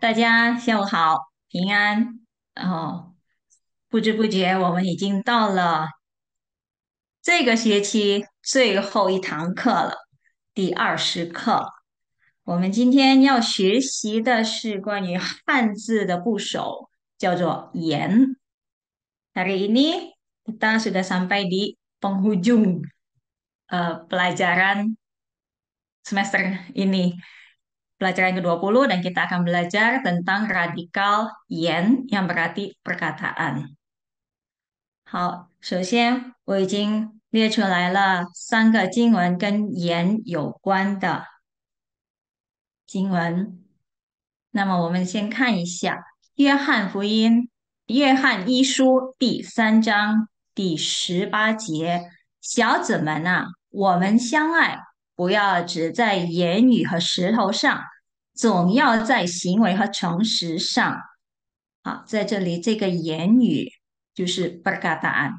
大家下午好，平安。然后不知不觉，我们已经到了这个学期最后一堂课了，第二十课。我们今天要学习的是关于汉字的部首，叫做“言”。Hari ini kita sudah sampai di penghujung pelajaran semester ini. 第20课，我们已经列出来了三个经文跟言有关的经文。那么我们先看一下《约翰福音》《约翰一书》第三章第十八节：“小子们啊，我们相爱，不要只在言语和石头上。”总要在行为和诚实上，好，在这里这个言语就是巴嘎答案，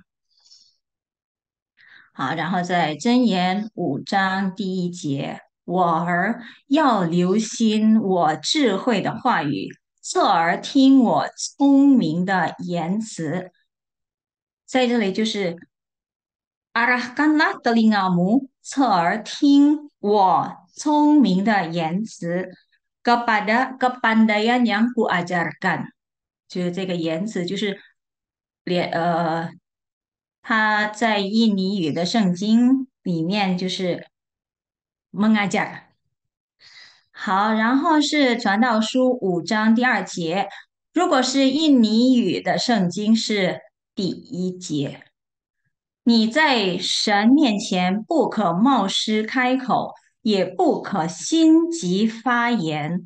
好，然后在真言五章第一节，我儿要留心我智慧的话语，侧耳听我聪明的言辞，在这里就是阿拉干拉德林阿姆，侧耳听我聪明的言辞。kepada ke pandayan yang ku ajarkan，就是这个言辞，就是连呃，他在印尼语的圣经里面就是 mengajar。好，然后是传道书五章第二节，如果是印尼语的圣经是第一节，你在神面前不可冒失开口。也不可心急发言，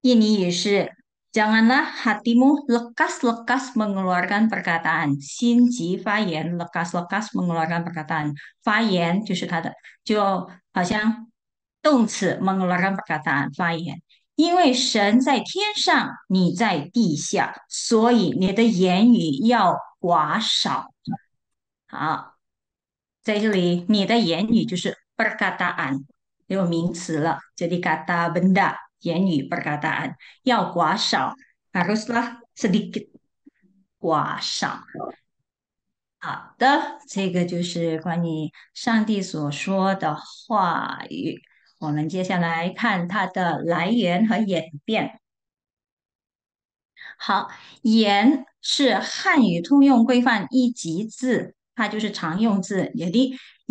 印尼语是 “janganlah hatimu lekas-lekas mengeluarkan perkataan”。心急发言，lekas-lekas mengeluarkan perkataan。发言就是它的，就好像动词 “mengeluarkan perkataan” 发言。因为神在天上，你在地下，所以你的言语要寡少。好，在这里你的言语就是 “perkataan”。有名词了，d 语言要少，haruslah 少。好的，这个就是关于上帝所说的的话语。语我们接下来来看它它源和演变。好，言是是汉通用用规范一级字，字。就常 jadi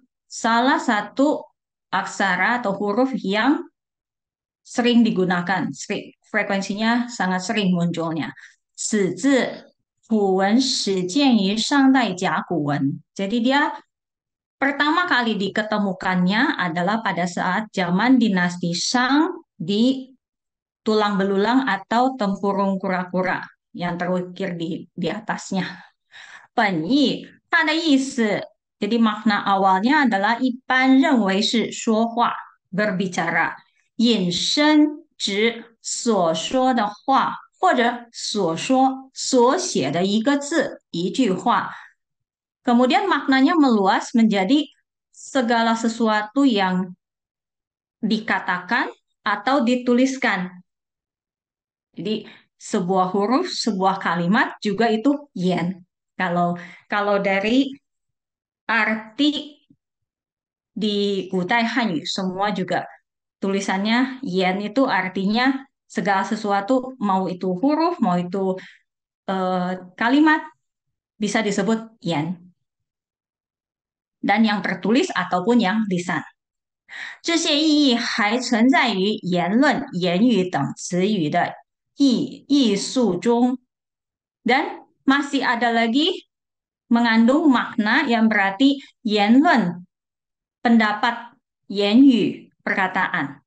以“”“”“”“”“”“”“”“”“”“”“”“”“”“”“”“”“”“”“”“”“”“”“”“”“”“”“”“”“”“”“”“”“”“”“”“”“”“”“”“”“”“”“”“”“”“”“”“”“”“”“”“”“”“”“”“”“”“”“”“”“”“”“”“”“”“”“”“”“”“”“”“”“”“”“”“”“”“”“”“”“”“”“”“”“”“”“”“”“”“”“”“”“”“”“”“”“”“”“”“”“”“”“”“”“”“”“”“”“”“”“”“”“”“”“”“”“”“”“”“”“”“”“”“”“”“ salah satu aksara atau huruf yang sering digunakan, sering, frekuensinya sangat sering munculnya. 死字古文始建于上代甲骨文. Jadi dia pertama kali diketemukannya adalah pada saat zaman dinasti Shang di tulang belulang atau tempurung kura-kura yang terukir di di atasnya. Penyi, 它的意思 jadi makna awalnya adalah Ipan renwei shi shuo berbicara. Yin shen zhi suo shuo de hua, Kemudian maknanya meluas menjadi segala sesuatu yang dikatakan atau dituliskan. Jadi sebuah huruf, sebuah kalimat juga itu yen. Kalau kalau dari arti di Gutai Hanyu semua juga tulisannya yen itu artinya segala sesuatu mau itu huruf mau itu eh, kalimat bisa disebut yen dan yang tertulis ataupun yang lisan. dan masih ada lagi mengandung makna yang berarti yanlun, pendapat yanyu, perkataan,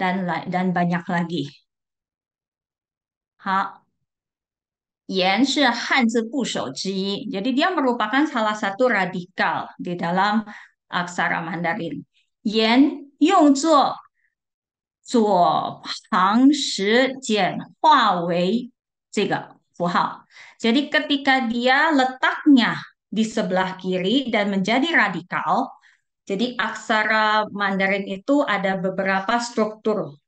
dan dan banyak lagi. Ha, Yan Jadi dia merupakan salah satu radikal di dalam aksara Mandarin. Yan Mandarin。言用作左旁时简化为这个符号。jadi ketika dia letaknya di sebelah kiri dan menjadi radikal, jadi aksara Mandarin itu ada beberapa struktur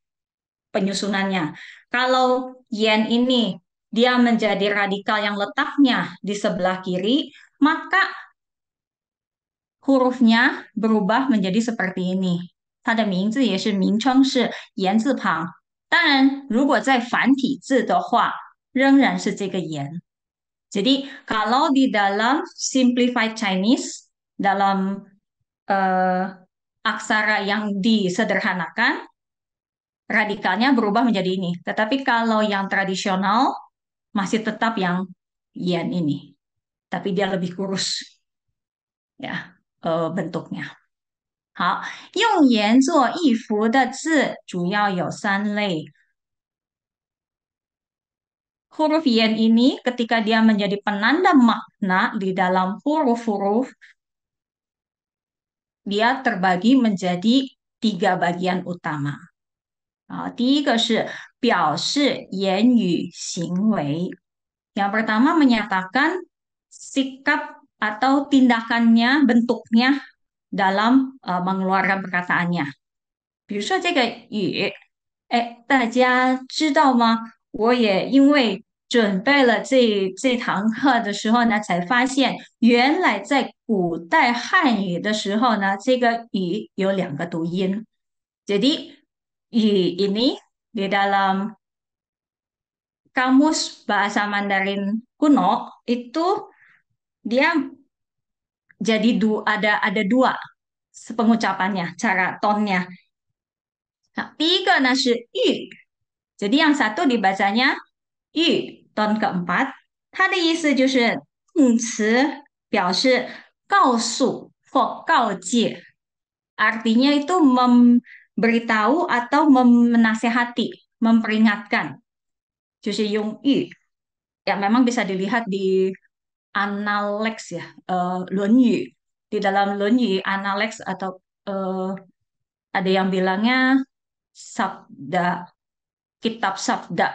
penyusunannya. Kalau yen ini dia menjadi radikal yang letaknya di sebelah kiri, maka hurufnya berubah menjadi seperti ini. yan. Jadi kalau di dalam simplified Chinese dalam uh, aksara yang disederhanakan radikalnya berubah menjadi ini. Tetapi kalau yang tradisional masih tetap yang yen ini. Tapi dia lebih kurus. Ya, uh, bentuknya. 好，用盐做衣服的字主要有三类。huruf yen ini ketika dia menjadi penanda makna di dalam huruf-huruf, dia terbagi menjadi tiga bagian utama. Ah, tiga se pertama menyatakan sikap atau tindakannya, bentuknya dalam uh, mengeluarkan perkataannya. Eh, 我也因为准备了这这堂课的时候呢，才发现原来在古代汉语的时候呢，这个“语”有两个读音。Jadi "i" ini di dalam kamus bahasa Mandarin kuno itu dia jadi du, ada ada dua pengucapannya, cara tonnya. Nah, Jadi yang satu dibacanya "yu", Tahun Artinya itu memberitahu atau menasehati, memperingatkan. ya memang bisa dilihat di Analeks ya, uh, eh，Lun Di dalam Lun Yu, Analeks atau uh, ada yang bilangnya sabda, kitab sabda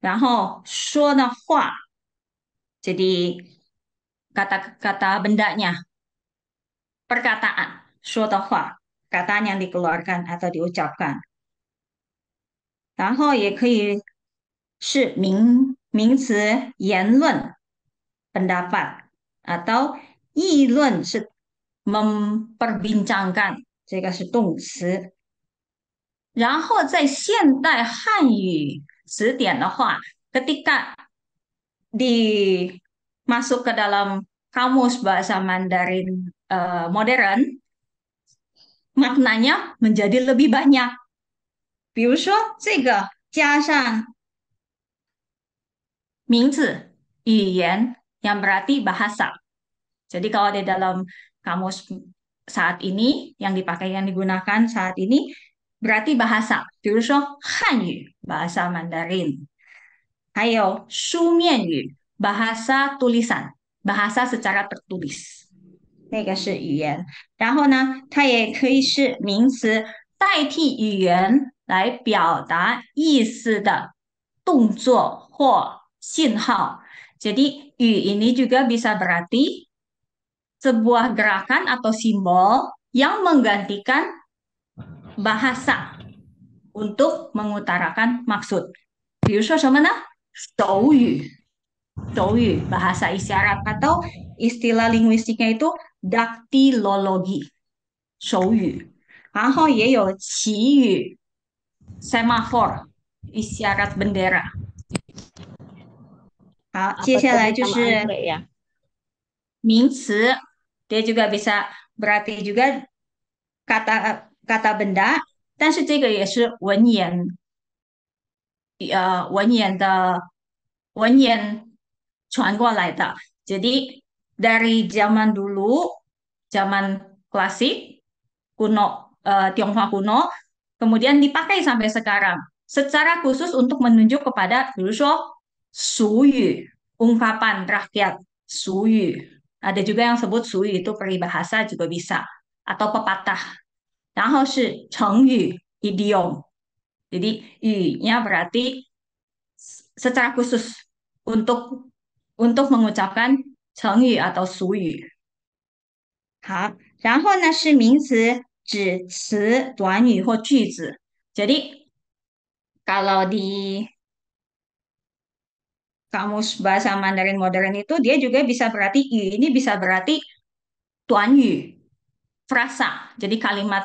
然后说的话，jadi kata-kata bendanya, perkataan, yang dikeluarkan atau diucapkan. 然后也可以是名名词言论 pendapat atau 议论是 memperbincangkan，这个是动词。然后在现代汉语十点的话，ketika di masuk ke dalam kamus bahasa Mandarin uh, modern, maknanya menjadi lebih banyak. 比如说这个加上名字、语言 yang berarti bahasa. Jadi kalau di dalam kamus saat ini yang dipakai yang digunakan saat ini berarti bahasa. Hanyu, bahasa Mandarin，还有书面语 bahasa tulisan bahasa secara tertulis. tertulis，那个是语言。然后呢，它也可以是名词，代替语言来表达意思的动作或信号。Jadi yu ini juga bisa berarti sebuah gerakan atau simbol yang menggantikan bahasa untuk mengutarakan maksud. biasa sama 比如说什么呢？手语，手语 bahasa isyarat atau istilah linguistiknya itu qiyu, semafor isyarat ya? dia juga bisa berarti juga kata kata benda, benda，但是这个也是文言，呃，文言的文言传过来的。Jadi ya, dari zaman dulu, zaman klasik, kuno, uh, Tionghoa kuno, kemudian dipakai sampai sekarang. Secara khusus untuk menunjuk kepada, misalnya suyu, ungkapan rakyat, suyu. Ada juga yang sebut suyu itu peribahasa juga bisa atau pepatah 然后是成语 idiom。Jadi i-nya berarti secara khusus untuk untuk mengucapkan 成语 atau 俗语。好，然后呢是名词，指词、短语或句子。Jadi kalau di kamus bahasa Mandarin modern itu dia juga bisa berarti yu ini bisa berarti tuan yu frasa jadi kalimat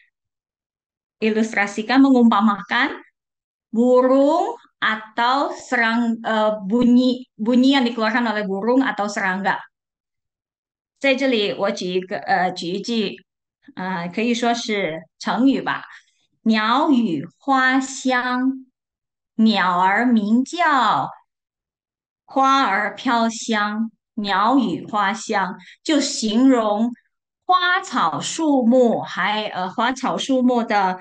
i l u s t r a s i k a n mengumpamakan burung atau serang bunyi bunyi yang dikeluarkan oleh burung atau serangga。在这里我举一个呃举一句啊可以说是成语吧，鸟语花香，鸟儿鸣叫，花儿飘香，鸟语花香就形容花草树木还呃花草树木的。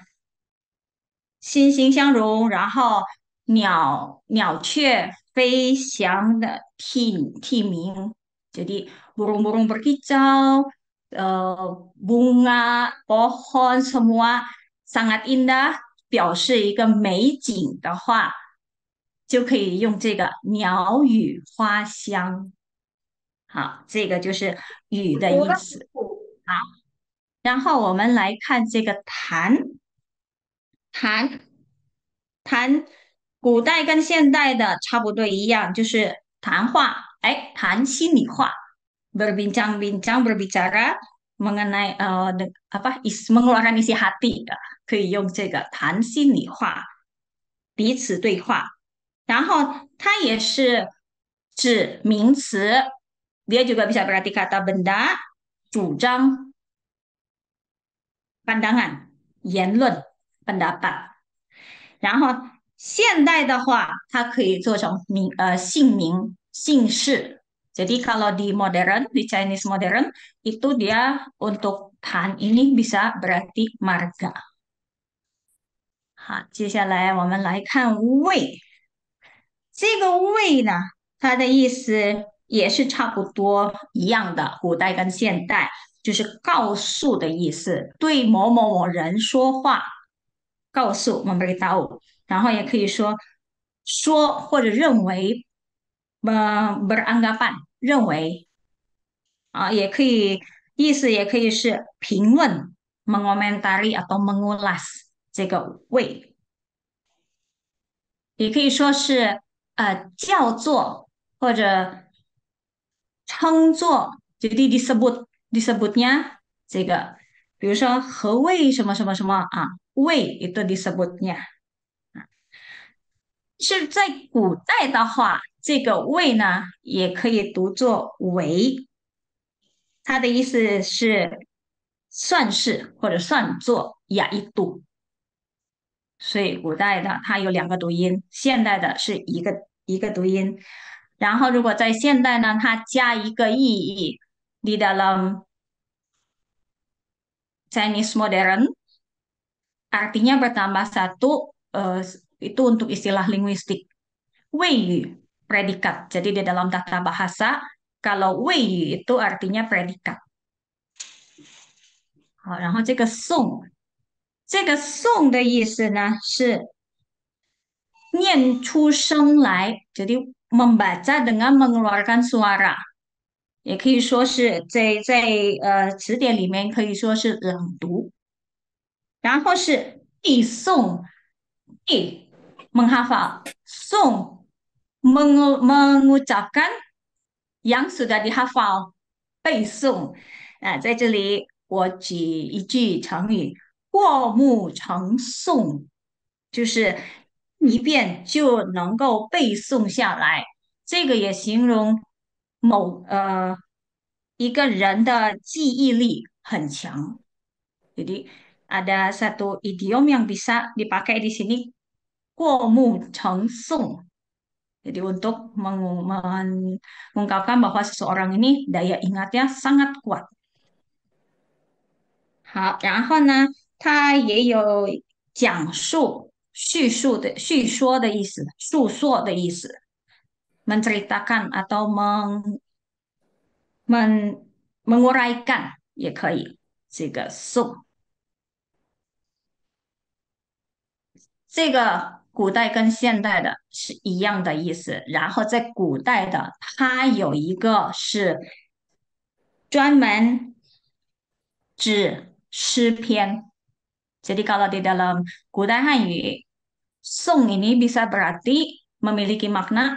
心心相融，然后鸟鸟雀飞翔的啼啼鸣，就的，mung 不给叫，b k i a 呃 b 啊，波 g a 么 o h o n s m a s a n g a i n a 表示一个美景的话，就可以用这个鸟语花香。好，这个就是语的意思。好，然后我们来看这个潭。谈谈古代跟现代的差不多一样，就是谈话，哎，谈心里话，berbincang-bincang, berbicara mengenai 呃，的，apa, mengeluarkan isi h a t i 的，可以用这个谈心里话，彼此对话。然后它也是指名词，biar juga bisa berarti kata b a n d a 主张，bandangan，言论。n d a 的 t 然后现代的话，它可以做成名呃姓名、姓氏。jadi kalau di modern, di Chinese modern itu dia untuk han ini bisa berarti marga。好，接下来我们来看为，这个为呢，它的意思也是差不多一样的，古代跟现代就是告诉的意思，对某某某人说话。告诉我们不道，然后也可以说说或者认为，b e r Anggapan 认为啊，也可以意思也可以是评论，mengomentari atau mengulas 这个谓，也可以说是呃叫做或者称作，jadi disebut disebutnya 这个。比如说“何谓什么什么什么”啊？“谓”就是 d i s a b u t n 是在古代的话，这个“谓”呢也可以读作“为”，它的意思是“算是”或者“算作呀，一读。所以古代的它有两个读音，现代的是一个一个读音。然后如果在现代呢，它加一个意义，你的了。Chinese modern artinya bertambah satu uh, itu untuk istilah linguistik. Wei predikat. Jadi di dalam tata bahasa kalau wei itu artinya predikat. 好，然后这个诵，这个诵的意思呢是念出声来，jadi membaca dengan mengeluarkan suara. 也可以说是在在呃词典里面可以说是朗读，然后是背诵背蒙哈法诵蒙 a f a l sung m 哈法，背诵啊，在这里我举一句成语过目成诵，就是一遍就能够背诵下来，这个也形容。某呃一个人的记忆力很强. Jadi ada satu idiom yang bisa dipakai di sini kuomu cheng Jadi untuk mengungkapkan bahwa seseorang ini daya ingatnya sangat kuat. 好，然后呢，它也有讲述、叙述的、叙说的意思、述说的意思。menceritakan atau meng, men, menguraikan ya 可以这个颂。这个古代跟现代的是一样的意思，然后在古代的它有一个是专门指诗篇。Jadi kalau di dalam kuda ini bisa berarti memiliki makna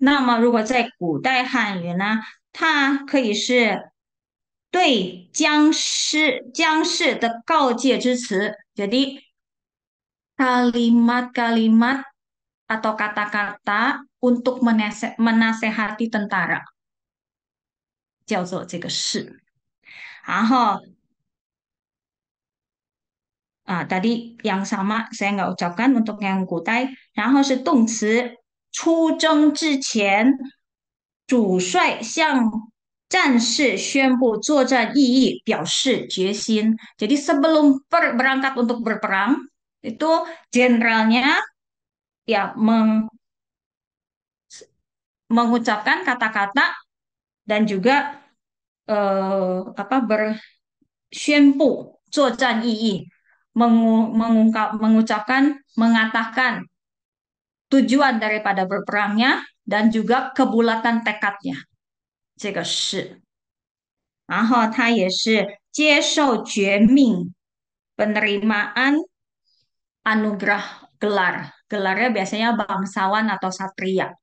那么，如果在古代汉语呢，它可以是对将士将士的告诫之词，jadi kalimat-kalimat atau kata-kata untuk menase h a t i tentara，叫做这个是，然后，啊，jadi yang sama saya nggak ucapkan untuk yang 古代，然后是动词。出征之前，主帅向战士宣布作战意义，表示决心。Jadi sebelum berangkat untuk berperang, itu generalnya ya meng, mengucapkan kata-kata dan juga uh, apa ber 宣布作战意义 mengu, mengungkap mengucapkan mengatakan tujuan daripada berperangnya dan juga kebulatan tekadnya. 这个是，然后他也是接受绝命 penerimaan anugerah gelar. Gelarnya biasanya bangsawan atau satria.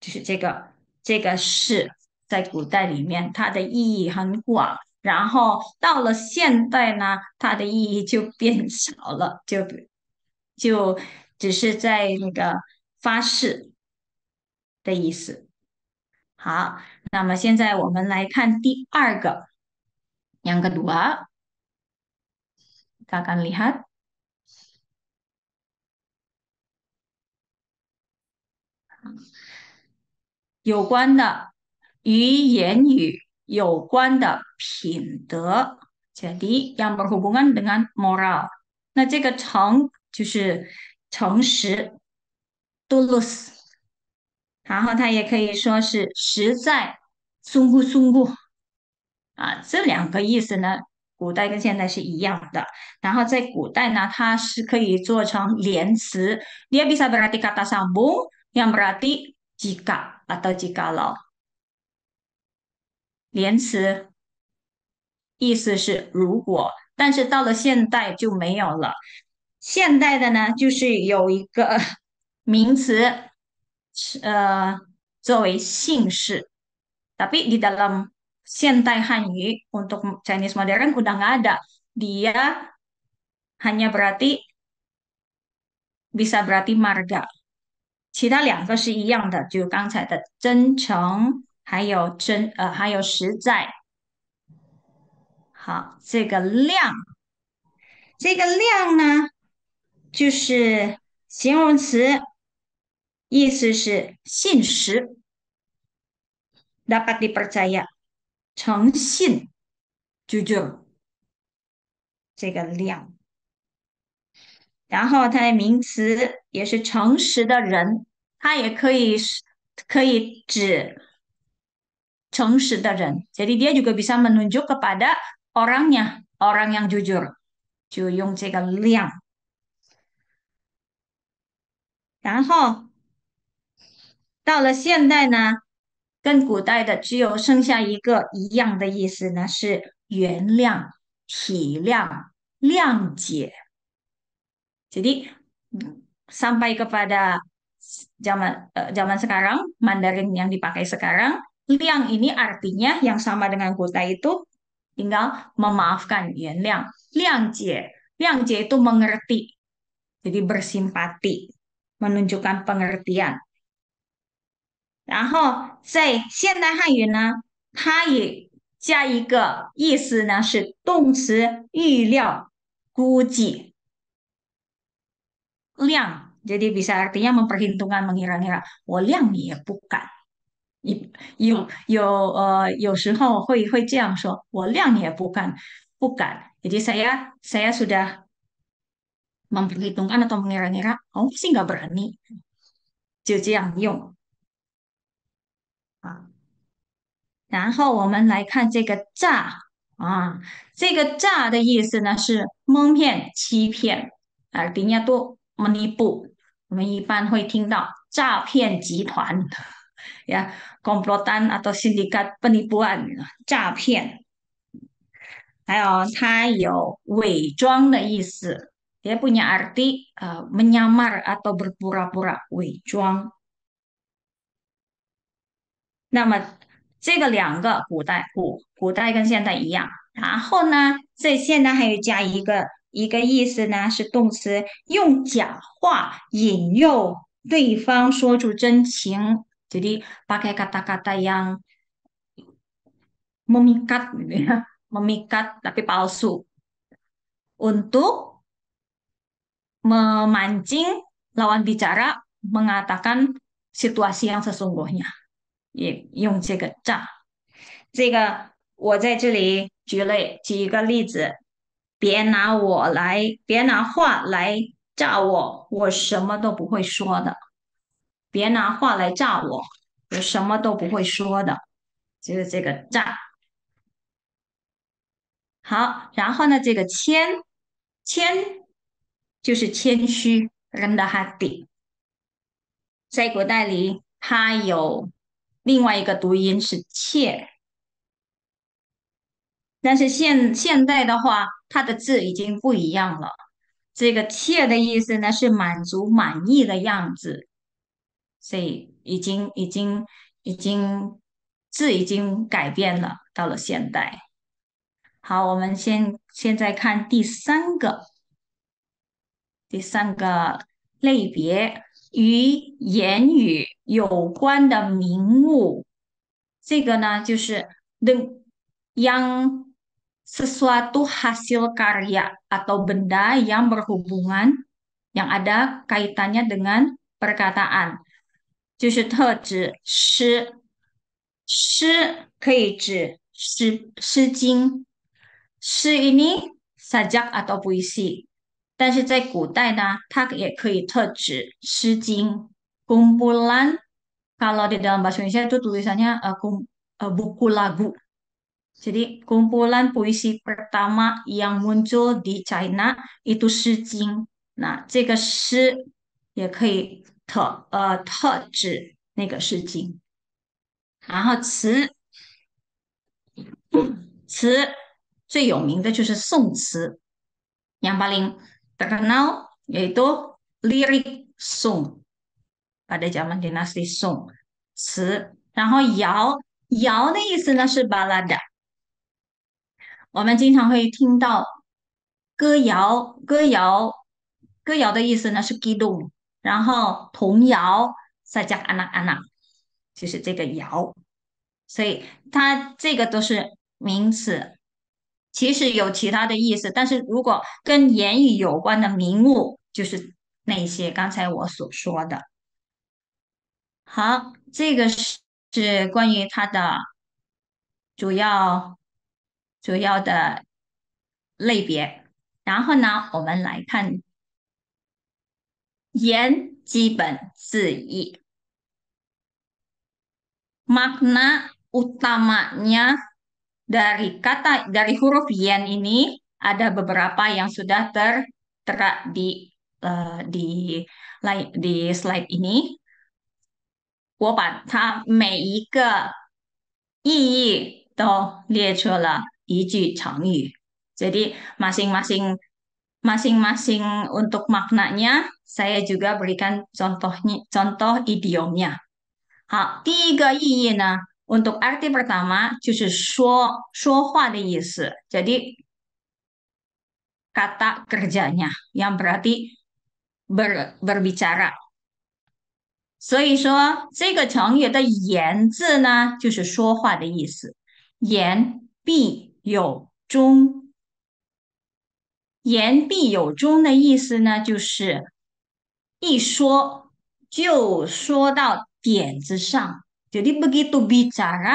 就是这个，这个是在古代里面它的意义很广。然后到了现代呢，它的意义就变小了，就就只是在那个发誓的意思。好，那么现在我们来看第二个，yang kedua，kita akan lihat，有关的与言语有关的品德，jadi yang berhubungan dengan moral。Nah, 那这个 “chong” 就是。诚实，多罗斯，然后它也可以说是实在，坚固，坚固，啊，这两个意思呢，古代跟现代是一样的。然后在古代呢，它是可以做成连词，dia bisa berarti kata sambung，yang berarti jika atau jika lo，连词，意思是如果，但是到了现代就没有了。现代的呢，就是有一个名词，呃，作为姓氏。完毕。di dalam senayhanyu untuk Chinese modern sudah nggak ada，dia hanya berarti bisa berarti marga。其他两个是一样的，就刚才的真诚，还有真呃，还有实在。好，这个量，这个量呢？就是形容词，意思是现实，dapat dipercaya，诚信，jujur，这个量。然后它的名词也是诚实的人，它也可以可以指诚实的人。在这点就可以，bisa menunjuk kepada orangnya，orang yang jujur，j u j u n 然后到了现代呢，跟古代的只有剩下一个一样的意思呢，是原谅、体谅、谅解。Jadi sampai kepada zaman uh, zaman sekarang Mandarin yang dipakai sekarang, liang ini artinya yang sama dengan kuta itu tinggal memaafkan, yuan liang. Liang jie, liang jie itu mengerti. Jadi bersimpati menunjukkan pengertian, pengertian。然后在现代汉语呢，它也加一个意思呢，是动词预料、估计。量，jadi bisa artinya memperhitungkan, mengira-ngira。我量你也不敢。你有有呃，有时候会会这样说，我量你也不敢，不敢。Jadi saya saya sudah memperhitungkan atau mengira-ngira, kamu oh, sih nggak berani. Jadi yang yong. ini. tuh menipu。我们一般会听到诈骗集团，ya komplotan atau sindikat penipuan，诈骗。还有它有伪装的意思。dia punya arti uh, menyamar atau berpura-pura. Wei Zhuang. 那么这个两个古代古古代跟现代一样，然后呢，这现代还有加一个一个意思呢，是动词用假话引诱对方说出真情。Jadi pakai kata-kata yang memikat, memikat tapi palsu untuk “memancing”、“lawan bicara”、“mengatakan”、“situasi yang sesungguhnya”。Young Jiegecha，这个我在这里举例，举一个例子，别拿我来，别拿话来炸我，我什么都不会说的。别拿话来炸我，我什么都不会说的，就是这个“炸”。好，然后呢，这个“牵”、“牵”。就是谦虚，让他底。在古代里，它有另外一个读音是“妾”，但是现现代的话，它的字已经不一样了。这个“妾”的意思呢，是满足、满意的样子，所以已经、已经、已经字已经改变了，到了现代。好，我们先现在看第三个。第三个类别与言语有关的名物，这个呢就是 the yang sesuatu hasil karya atau benda yang berhubungan yang ada kaitannya dengan perkataan，就是特指诗，诗可以指诗诗经，诗 ini sajak atau puisi。但是在古代呢，它也可以特指《诗经》。k u m b u l a n kalau di dalam bahasa Indonesia itu d u l sana, 呃，呃，buku lagu。jadi kumpulan puisi pertama yang muncul di China itu Shijing。那这个诗也可以特呃特指那个《诗经》。然后词词最有名的就是宋词，杨八玲。，terkenal，yaitu lirik s o n g pada zaman dinasti s o n g 词，然后摇。摇的意思呢是巴拉的，我们经常会听到歌谣，歌谣，歌谣的意思呢是激动，然后童谣，再加安娜安娜，就是这个谣，所以它这个都是名词。其实有其他的意思，但是如果跟言语有关的名物，就是那些刚才我所说的。好，这个是是关于它的主要主要的类别。然后呢，我们来看言基本字义，makna utamanya。dari kata dari huruf yen ini ada beberapa yang sudah tertera di eh, di di slide ini. Jadi masing masing-masing masing-masing untuk maknanya saya juga berikan contohnya contoh idiomnya. tiga 好，第一个意义呢 untuk arti pertama, 就是说说话的意思. Jadi kata kerjanya yang berarti ber, berbicara. 所以说这个成语的“言”字呢，就是说话的意思。言必有中，言必有中的意思呢，就是一说就说到点子上。jadi begitu bicara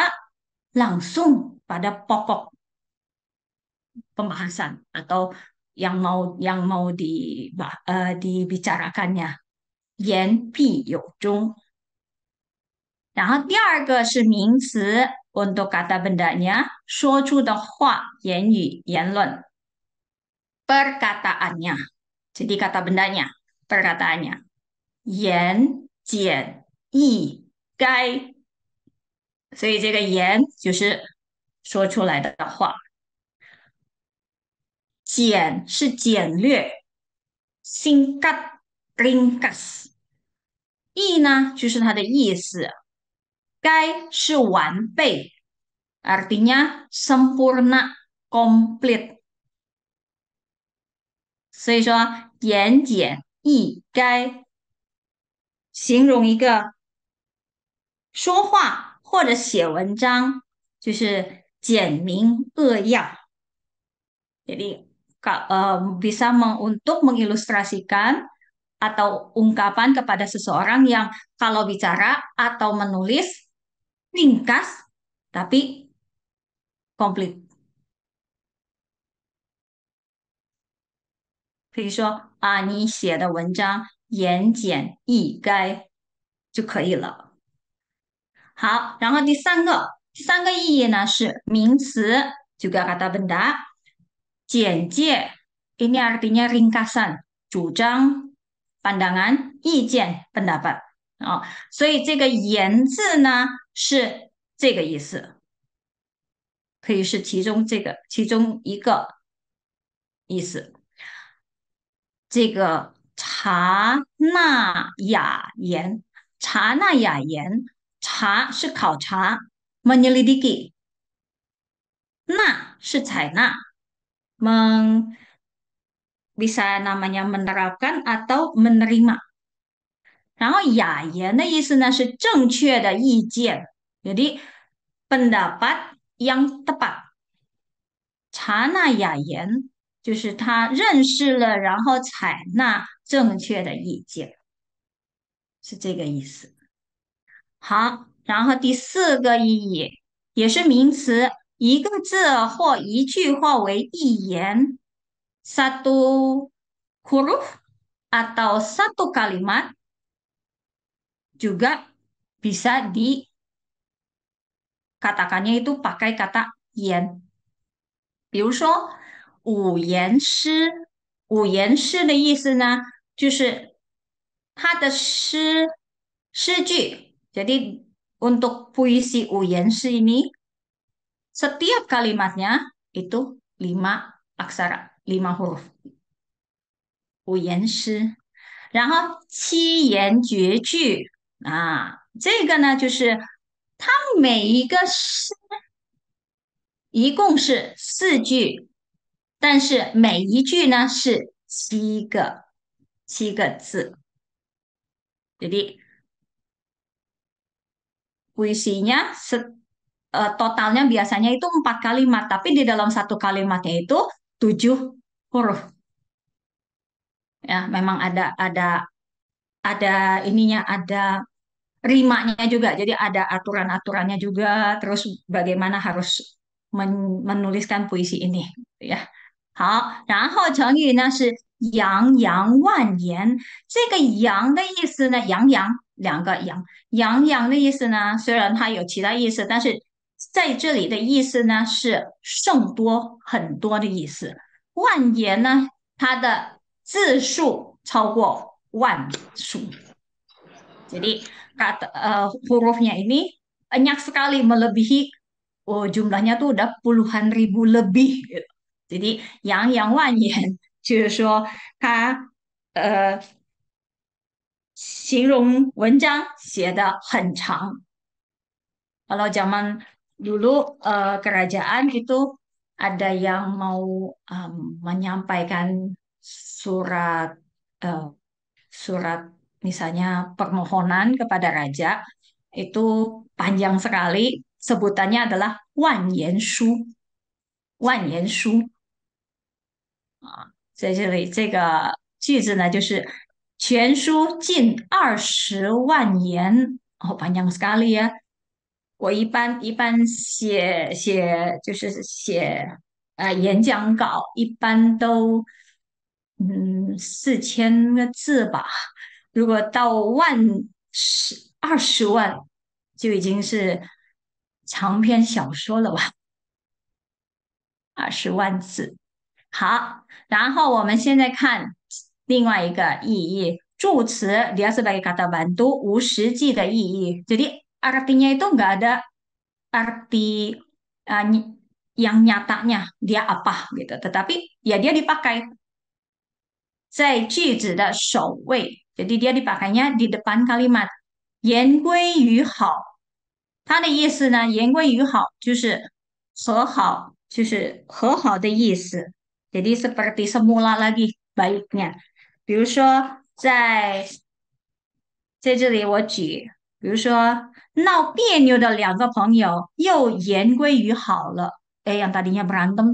langsung pada pokok pembahasan atau yang mau yang mau di, uh, dibicarakannya. Yan Pi you Zhong. 然后第二个是名词 untuk kata bendanya lun. perkataannya. Jadi kata bendanya, perkataannya. Yan, jian, yi, gai, 所以这个言就是说出来的话，简是简略心嘎 n 嘎 i n g s 意呢就是它的意思，该是完备，artinya sempurna, o m p l e t 所以说，言简意赅，形容一个说话。或者写文章，就是简明扼要。Jadi eh, bisa meng, untuk mengilustrasikan atau ungkapan kepada seseorang yang kalau bicara atau menulis ringkas tapi komplit. 可以说啊，你写的文章言简意赅就可以了。好，然后第三个，第三个意义呢是名词，就叫 “kata benda”，简介，r i n g 尼尔林卡 n 主张，办档案，意见，办答办啊，所以这个“言”字呢是这个意思，可以是其中这个其中一个意思。这个查纳雅言，查纳雅言。查是考察，menyelidiki；纳是采纳，meng bisa namanya menerapkan atau menerima。然后雅言的意思呢是正确的意见，jadi pendapat yang tepat。查纳雅言就是他认识了，然后采纳正确的意见，是这个意思。好，然后第四个意义也是名词，一个字或一句话为一言，satu huruf atau satu kalimat，juga bisa di katakannya itu pakai kata yan，比如说五言诗，五言诗的意思呢，就是他的诗诗句。Jadi untuk puisi Uyen ini setiap kalimatnya itu lima aksara, lima huruf. Uyen shi. 然后七言绝句啊，这个呢就是它每一个诗一共是四句，但是每一句呢是七个七个字。Jadi puisinya set, uh, totalnya biasanya itu empat kalimat, tapi di dalam satu kalimatnya itu tujuh huruf. Ya, memang ada ada ada ininya, ada rimanya juga. Jadi ada aturan-aturannya juga, terus bagaimana harus men menuliskan puisi ini, ya. 好，然后成语呢是“洋洋万言”。这个“洋”的意思呢，“洋洋”两个“羊羊羊”的意思呢？虽然它有其他意思，但是在这里的意思呢是“甚多很多”的意思。万言呢，它的字数超过万数。举例，gad eh hurufnya ini banyak sekali melebihi，o 哦，jumlahnya tuh udah puluhan ribu lebih。jadi yang yang 万元就是说它呃。形容文章写的很长。Kalau zaman dulu uh, kerajaan itu ada yang mau eh, menyampaikan surat eh, surat misalnya permohonan kepada raja itu panjang sekali sebutannya adalah Wan Yan Shu. Wan Yan Shu 啊，在这里这个句子呢，就是全书近二十万言哦，反斯我利了，我一般一般写写就是写呃演讲稿，一般都嗯四千个字吧。如果到万十二十万，就已经是长篇小说了吧？二十万字。好，然后我们现在看。另外一个意义。助词 dia sebagai kata bantu 无实际的意义，jadi artinya itu nggak ada arti、uh, yang nyatanya dia apa gitu. Tetapi ya dia dipakai. Zai juzi de shou Jadi dia dipakainya di depan kalimat. Yan gui yu 它的意思呢，言归于好就是和好，就是和好的意思。Jadi seperti semula lagi baiknya. 比如说，在在这里我举，比如说闹别扭的两个朋友又言归于好了。哎，yang t a d i y a b r a n t e m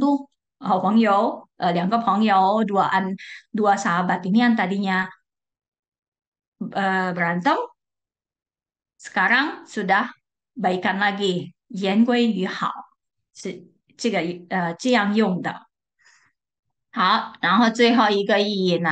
好朋友，呃，两个朋友 dua an dua sahabat ini yang tadinya berantem，sekarang sudah b a i k a n lagi, yen k u 是这个呃这样用的。好，然后最后一个意义呢？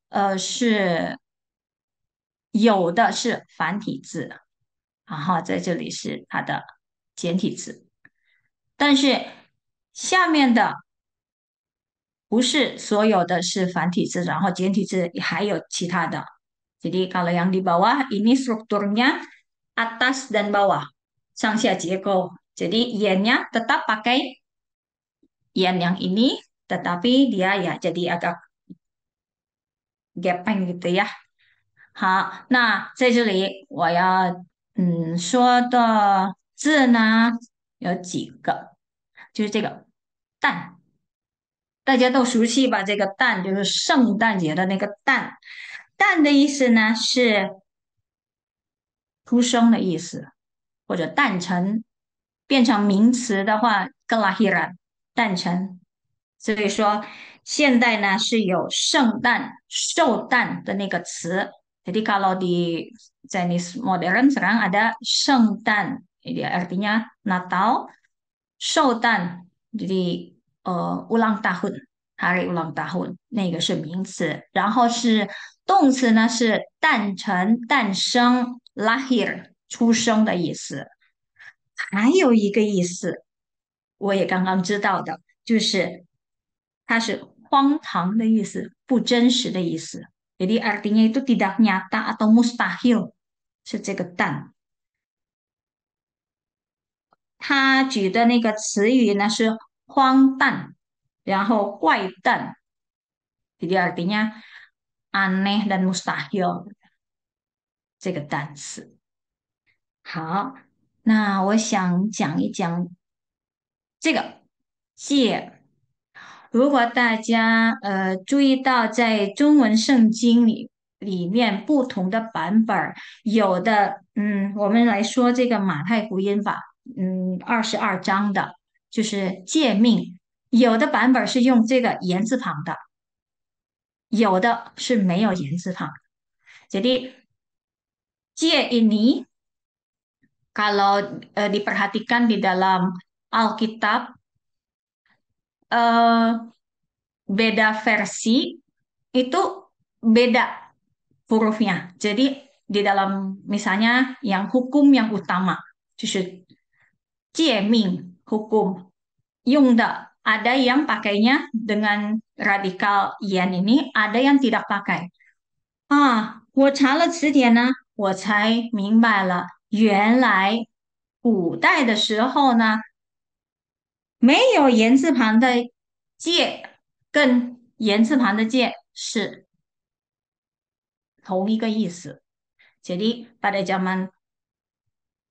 呃，是有的是繁体字，然后在这里是它的简体字，但是下面的不是所有的是繁体字，然后简体字还有其他的。jadi kalau yang di bawah ini strukturnya atas dan bawah s e n g i jadi yennya tetap pakai yen yang ini, tetapi dia ya, jadi agak get 拼 get 呀，好，那在这里我要嗯说的字呢有几个，就是这个蛋，大家都熟悉吧？这个蛋就是圣诞节的那个蛋。蛋的意思呢是出生的意思，或者诞辰。变成名词的话，g l a 更拉稀然诞辰。所以说。现代呢是有圣诞、寿诞的那个词，jadi kalau di jenis modern sekarang ada 圣诞，意啊，artinya Natal，寿诞，jadi 呃，ulang tahun，hari ulang tahun，那个是名词，然后是动词呢是诞辰、诞生、lahir，出生的意思。还有一个意思，我也刚刚知道的，就是它是。荒唐的意思，不真实的意思，Jadi artinya itu tidak nyata atau mustahil，是这个“蛋”。他举的那个词语呢是“荒诞”，然后“怪诞”，所以 artinya aneh dan mustahil，这个单词。好，那我想讲一讲这个“借”。如果大家呃注意到，在中文圣经里里面不同的版本儿，有的嗯，我们来说这个马太福音法，嗯，二十二章的，就是诫命，有的版本是用这个言字旁的，有的是没有言字旁。举例，借印尼，kalau diperhatikan di dalam Alkitab。uh, beda versi itu beda hurufnya. Jadi di dalam misalnya yang hukum yang utama, cie jieming hukum yungda ada yang pakainya dengan radikal yen ini, ada yang tidak pakai. Ah, 我查了词典呢，我才明白了，原来古代的时候呢，没有言字旁的介跟言字旁的介是同一个意思。Jadi pada zaman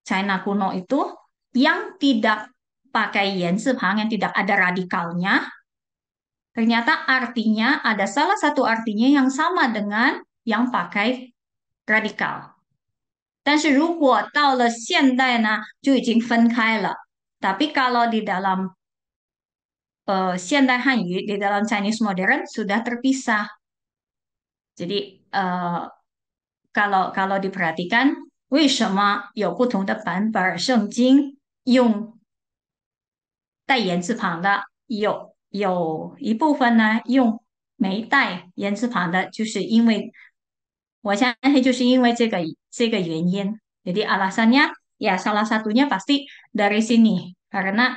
China kuno itu yang tidak pakai yen sepang yang tidak ada radikalnya, ternyata artinya ada salah satu artinya yang sama dengan yang pakai radikal. Tapi kalau di dalam di dalam Chinese modern sudah terpisah. Jadi uh, kalau kalau diperhatikan, 为什么有不同的版本圣经用带言字旁的？有有一部分呢用没带言字旁的，就是因为我相信就是因为这个这个原因。Jadi alasannya ya salah satunya pasti dari sini karena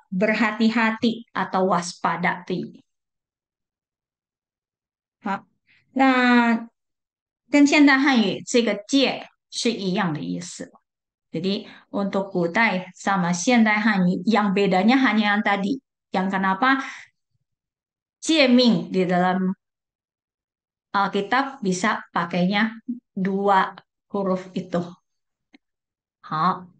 berhati-hati atau waspada tuh. Nah, jadi untuk kutai sama siandai hanyu yang bedanya hanya yang tadi. Yang kenapa Jieming di dalam Alkitab bisa pakainya dua huruf itu. 好，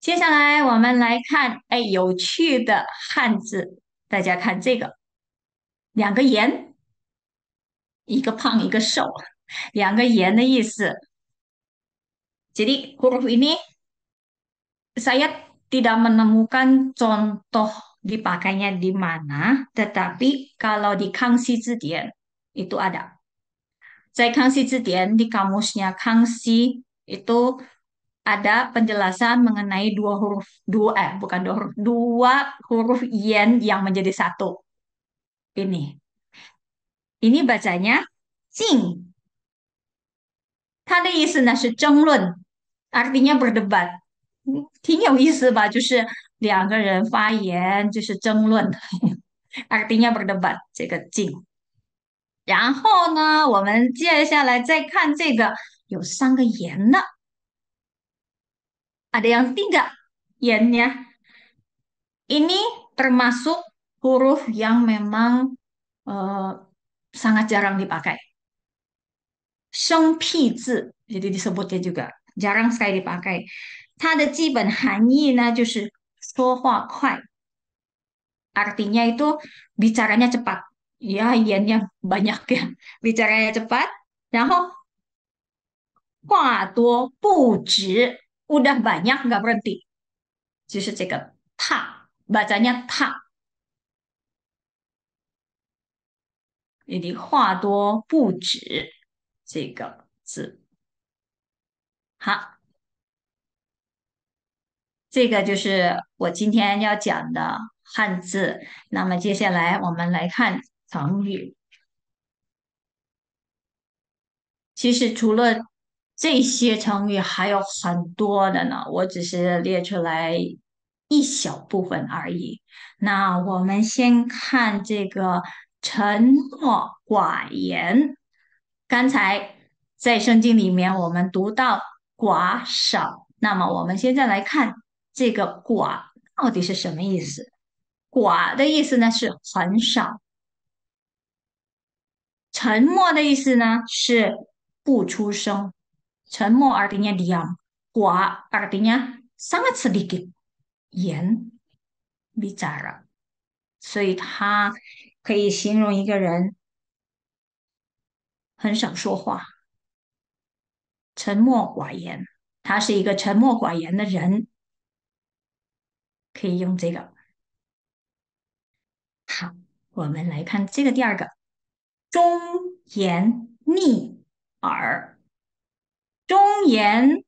接下来我们来看，哎，有趣的汉字，大家看这个，两个“严”，一个胖一个瘦，两个“严”的意思。jadi huruf ini saya tidak menemukan contoh dipakainya di mana, tetapi kalau di k a n g s i 字典 itu ada。在康熙字典，di kamusnya Kangxi itu。ada penjelasan mengenai dua huruf dua eh bukan dua huruf dua huruf yen yang menjadi satu. Ini. Ini bacanya sing Tadi isi nasi cengluan, artinya berdebat.，artinya berdebat 这个劲。然后呢，我们接下来再看这个有三个言的 ada yang tiga yennya. Ini termasuk huruf yang memang uh, sangat jarang dipakai. Sheng pi jadi disebutnya juga jarang sekali dipakai. artinya itu bicaranya cepat. Ya, yennya banyak ya. Bicaranya cepat. 然后话多不直 u d a h banyak nggak berhenti, j u s u cekel, tak, bacanya tak, jadi 话多不止这个字。好，这个就是我今天要讲的汉字。那么接下来我们来看成语。其实除了这些成语还有很多的呢，我只是列出来一小部分而已。那我们先看这个沉默寡言。刚才在圣经里面我们读到寡少，那么我们现在来看这个寡到底是什么意思？寡的意思呢是很少，沉默的意思呢是不出声。沉默，artinya diam，kuat artinya sangat sedikit yang bicara。所以他可以形容一个人很少说话，沉默寡言。他是一个沉默寡言的人，可以用这个。好，我们来看这个第二个，忠言逆耳。Cung Yan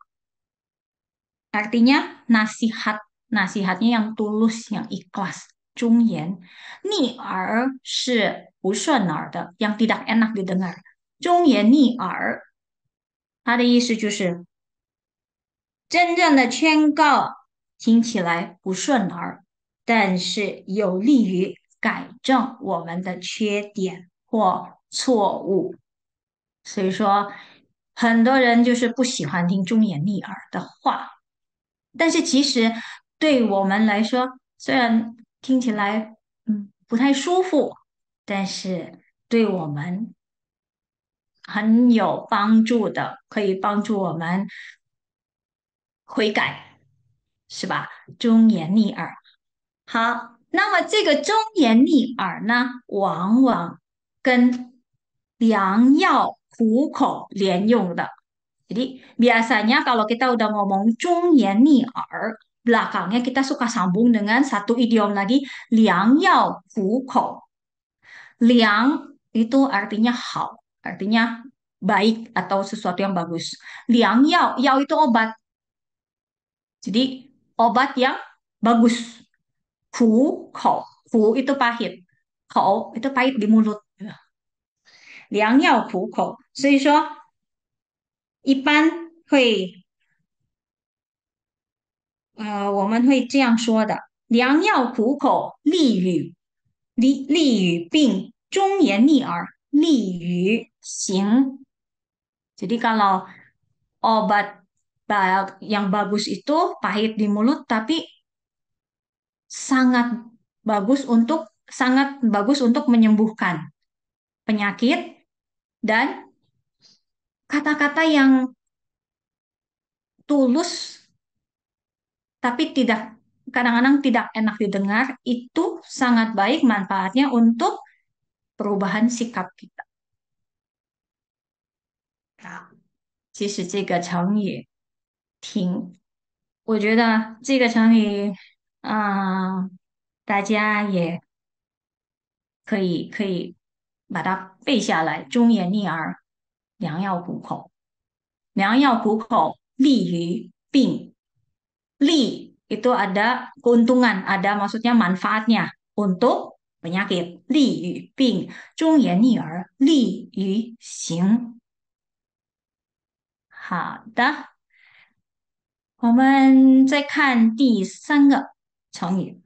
artinya nasihat, nasihatnya yang tulus, yang ikhlas. Cung Yan, ni er si bu shun er yang tidak enak didengar. Cung Yan ni er, 它的意思就是真正的劝告听起来不顺耳，但是有利于改正我们的缺点或错误。所以说，很多人就是不喜欢听忠言逆耳的话，但是其实对我们来说，虽然听起来嗯不太舒服，但是对我们很有帮助的，可以帮助我们悔改，是吧？忠言逆耳。好，那么这个忠言逆耳呢，往往跟良药。苦口连用的. Jadi biasanya kalau kita udah ngomong Ni Er, belakangnya kita suka sambung dengan satu idiom lagi, liang yao fu kou. Liang itu artinya hao, artinya baik atau sesuatu yang bagus. Liang yao, yao itu obat. Jadi obat yang bagus. Fu kou, fu itu pahit, kou itu pahit di mulut. 良药苦口，所以说一般会，呃，我们会这样说的：良药苦口，利于利利于病，忠言逆耳，利于行。Jadi kalau obat yang bagus itu pahit di mulut tapi sangat bagus untuk sangat bagus untuk menyembuhkan penyakit dan kata-kata yang tulus tapi tidak kadang-kadang tidak enak didengar itu sangat baik manfaatnya untuk perubahan sikap kita. Nah, 把它背下来。忠言逆耳，良药苦口。良药苦口利于病，利，它有 ada 利润，an 有 ada 意思是它的好处，对于病，利于病，忠言逆耳，利于行。好的，我们再看第三个成语，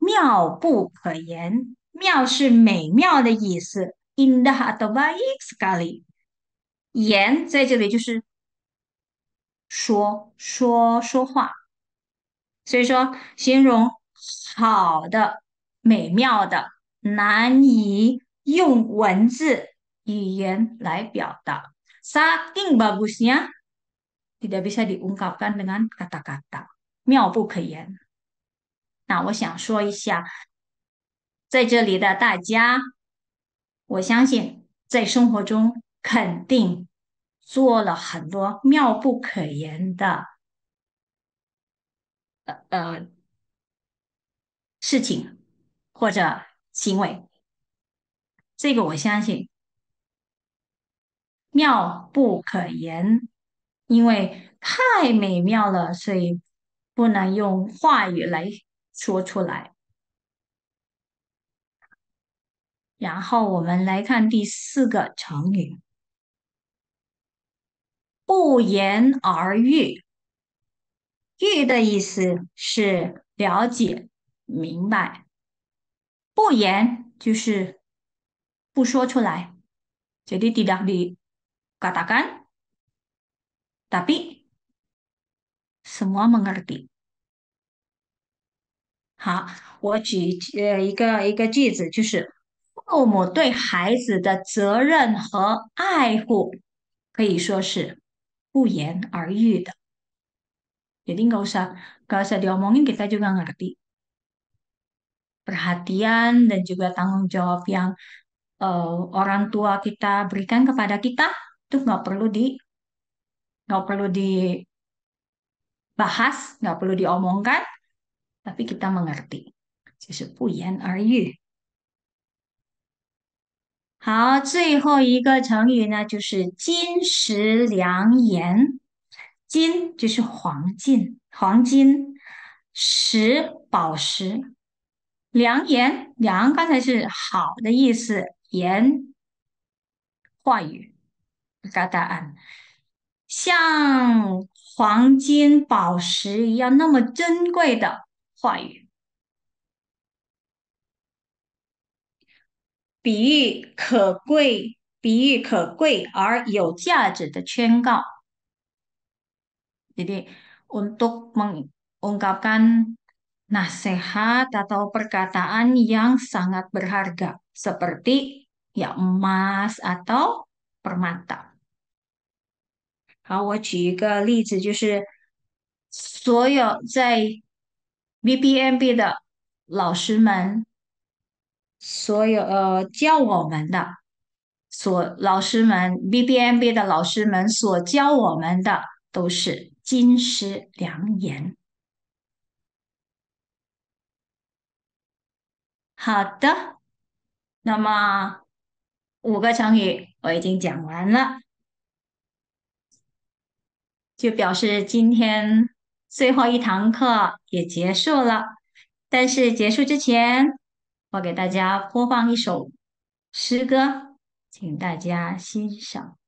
妙不可言。妙是美妙的意思，indah dari katakan. 语言在这里就是说说说话，所以说形容好的、美妙的、难以用文字语言来表达，saking bagusnya tidak bisa diungkapkan dengan kata-kata，妙不可言。那我想说一下。在这里的大家，我相信在生活中肯定做了很多妙不可言的呃呃事情或者行为。这个我相信妙不可言，因为太美妙了，所以不能用话语来说出来。然后我们来看第四个成语，“不言而喻”。喻的意思是了解、明白。不言就是不说出来，jadi tidak dikatakan，tapi semua mengerti。好，我举呃一个一个句子，就是。父母对孩子的责任和爱护，可以说是不言而喻的。Jadi nggak usah nggak usah diomongin, kita juga ngerti perhatian dan juga tanggung jawab yang uh, orang tua kita berikan kepada kita itu nggak perlu di nggak perlu dibahas, nggak perlu diomongkan, tapi kita mengerti. Sesuatu yang are you? 好，最后一个成语呢，就是“金石良言”。金就是黄金，黄金；石，宝石；良言，良刚才是好的意思，言话语。不答案，像黄金、宝石一样那么珍贵的话语。比喻可贵，比喻可贵而有价值的宣告. untuk mengungkapkan nasihat atau perkataan yang sangat berharga seperti ya emas atau permata. 好，我举一个例子，就是所有在 BPMB 的老师们所有呃教我们的所老师们 B B M B 的老师们所教我们的都是金石良言。好的，那么五个成语我已经讲完了，就表示今天最后一堂课也结束了。但是结束之前。我给大家播放一首诗歌，请大家欣赏。